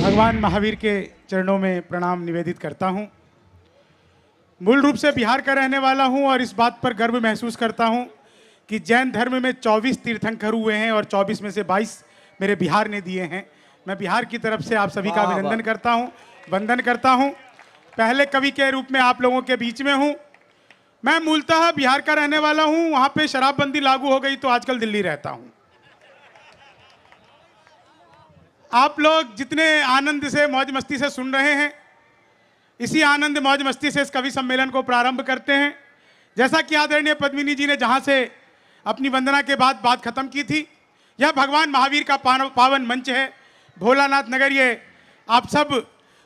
भगवान महावीर के चरणों में प्रणाम निवेदित करता हूं। मूल रूप से बिहार का रहने वाला हूं और इस बात पर गर्व महसूस करता हूं कि जैन धर्म में 24 तीर्थंकर हुए हैं और 24 में से 22 मेरे बिहार ने दिए हैं मैं बिहार की तरफ से आप सभी का अभिनंदन करता हूं वंदन करता हूं पहले कवि के रूप में आप लोगों के बीच में हूं मैं मूलतः बिहार का रहने वाला हूं वहां पे शराबबंदी लागू हो गई तो आजकल दिल्ली रहता हूं आप लोग जितने आनंद से मौज मस्ती से सुन रहे हैं इसी आनंद मौज मस्ती से इस कवि सम्मेलन को प्रारंभ करते हैं जैसा कि आदरणीय पद्मिनी जी ने जहाँ से अपनी वंदना के बाद बात खत्म की थी यह भगवान महावीर का पावन मंच है भोलानाथ नगर ये आप सब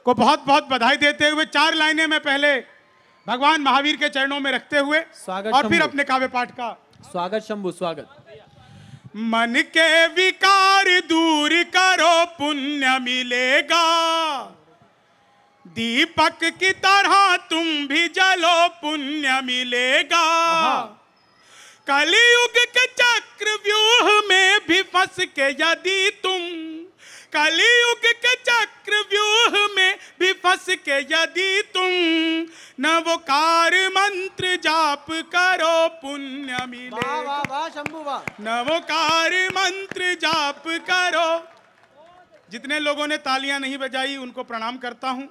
को बहुत बहुत बधाई देते हुए चार लाइनें मैं पहले भगवान महावीर के चरणों में रखते हुए स्वागत और फिर अपने काव्य पाठ का स्वागत शंभु स्वागत मन के विकार दूर करो पुण्य मिलेगा दीपक की तरह तुम भी जलो पुण्य मिलेगा कलयुग के चक्र व्यूह में भी फंस के यदि तुम कलयुग के चक्र व्यूह में भी फंस के यदि तुम न वो कार मंत्र जाप करो पुण्य मिले न वो कार मंत्र जाप करो जितने लोगों ने तालियां नहीं बजाई उनको प्रणाम करता हूं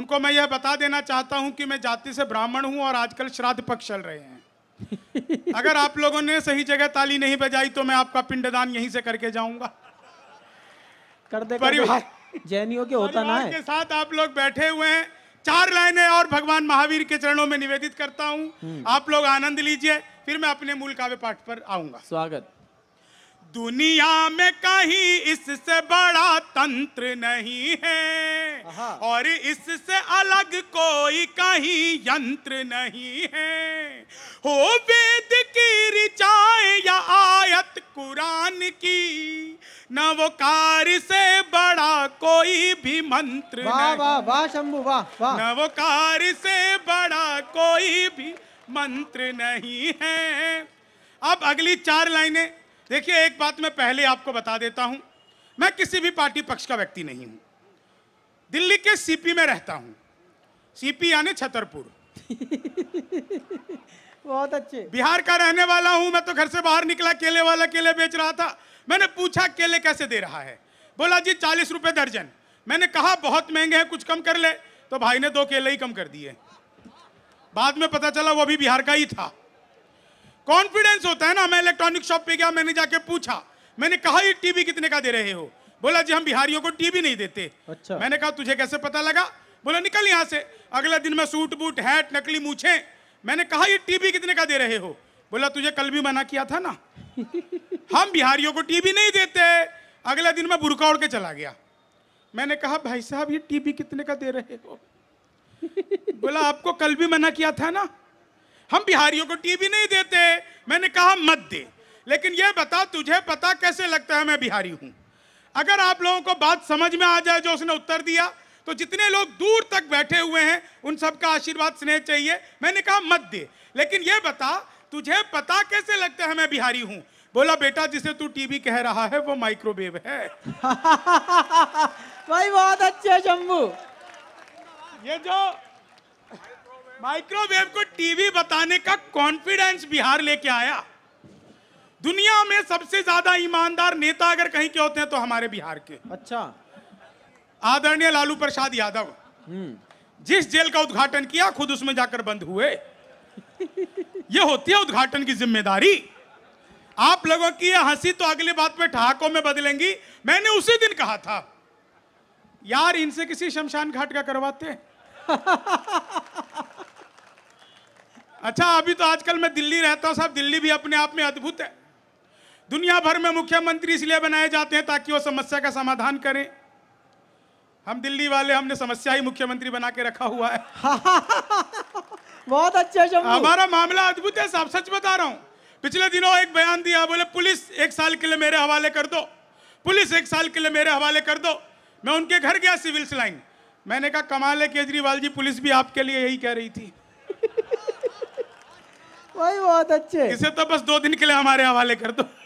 उनको मैं यह बता देना चाहता हूं कि मैं जाति से ब्राह्मण हूं और आजकल श्राद्ध पक्ष चल रहे हैं अगर आप लोगों ने सही जगह ताली नहीं बजाई तो मैं आपका पिंडदान यहीं से करके जाऊंगा कर दे परिवार जैनियों के होता ना है के साथ आप लोग बैठे हुए हैं चार लाइनें और भगवान महावीर के चरणों में निवेदित करता हूं हम्म। आप लोग आनंद लीजिए फिर मैं अपने मूल काव्य पाठ पर आऊंगा स्वागत दुनिया में कहीं इससे बड़ा तंत्र नहीं है और इससे अलग कोई कहीं यंत्र नहीं है हो वेद की रिचाए या आयत कुरान की न वो से बड़ा कोई भी मंत्र वाह वाह वाह शंभु वाह वाह न वो से बड़ा कोई भी मंत्र नहीं है अब अगली चार लाइनें देखिए एक बात मैं पहले आपको बता देता हूं मैं किसी भी पार्टी पक्ष का व्यक्ति नहीं हूं दिल्ली के सीपी में रहता हूं सीपी यानी छतरपुर बहुत अच्छे बिहार का रहने वाला हूं मैं तो घर से बाहर निकला केले वाला केले बेच रहा था मैंने पूछा केले कैसे दे रहा है बोला जी चालीस रुपए दर्जन मैंने कहा बहुत महंगे हैं कुछ कम कर ले तो भाई ने दो केले ही कम कर दिए बाद में पता चला वो भी बिहार का ही था कॉन्फिडेंस होता है ना मैं इलेक्ट्रॉनिक शॉप पे गया मैंने जाके पूछा मैंने कहा ये टीवी कितने का दे रहे हो बोला जी हम बिहारियों को टीवी नहीं देते अच्छा मैंने कहा तुझे कैसे पता लगा बोला निकल यहाँ से अगले दिन मैं सूट बूट हैट नकली मूछे मैंने कहा ये टीवी कितने का दे रहे हो बोला तुझे कल भी मना किया था ना हम बिहारियों को टीवी नहीं देते अगले दिन मैं बुरका उड़ के चला गया मैंने कहा भाई साहब ये टीवी कितने का दे रहे हो बोला आपको कल भी मना किया था ना हम बिहारियों को टीवी नहीं देते मैंने कहा मत दे लेकिन यह बता तुझे पता कैसे लगता है मैं बिहारी हूं अगर आप लोगों को बात समझ में आ जाए जो उसने उत्तर दिया तो जितने लोग दूर तक बैठे हुए हैं उन सबका आशीर्वाद स्नेह चाहिए मैंने कहा मत दे लेकिन यह बता तुझे पता कैसे लगता है मैं बिहारी हूं बोला बेटा जिसे तू टीवी कह रहा है वो माइक्रोवेव है भाई बहुत अच्छे शंभू ये जो माइक्रोवेव को टीवी बताने का कॉन्फिडेंस बिहार लेके आया दुनिया में सबसे ज्यादा ईमानदार नेता अगर कहीं के होते हैं तो हमारे बिहार के अच्छा आदरणीय लालू प्रसाद यादव हम्म। जिस जेल का उद्घाटन किया खुद उसमें जाकर बंद हुए ये होती है उद्घाटन की जिम्मेदारी आप लोगों की हंसी तो अगली बात में ठहाकों में बदलेंगी मैंने उसी दिन कहा था यार इनसे किसी शमशान घाट का करवाते अच्छा अभी तो आजकल मैं दिल्ली रहता हूँ साहब दिल्ली भी अपने आप में अद्भुत है दुनिया भर में मुख्यमंत्री इसलिए बनाए जाते हैं ताकि वो समस्या का समाधान करें हम दिल्ली वाले हमने समस्या ही मुख्यमंत्री बना के रखा हुआ है बहुत अच्छा हमारा मामला अद्भुत है साहब सच बता रहा हूँ पिछले दिनों एक बयान दिया बोले पुलिस एक साल के लिए मेरे हवाले कर दो पुलिस एक साल के लिए मेरे हवाले कर दो मैं उनके घर गया सिविल्स लाइन मैंने कहा कमाल है केजरीवाल जी पुलिस भी आपके लिए यही कह रही थी वही बहुत अच्छे इसे तो बस दो दिन के लिए हमारे हवाले कर दो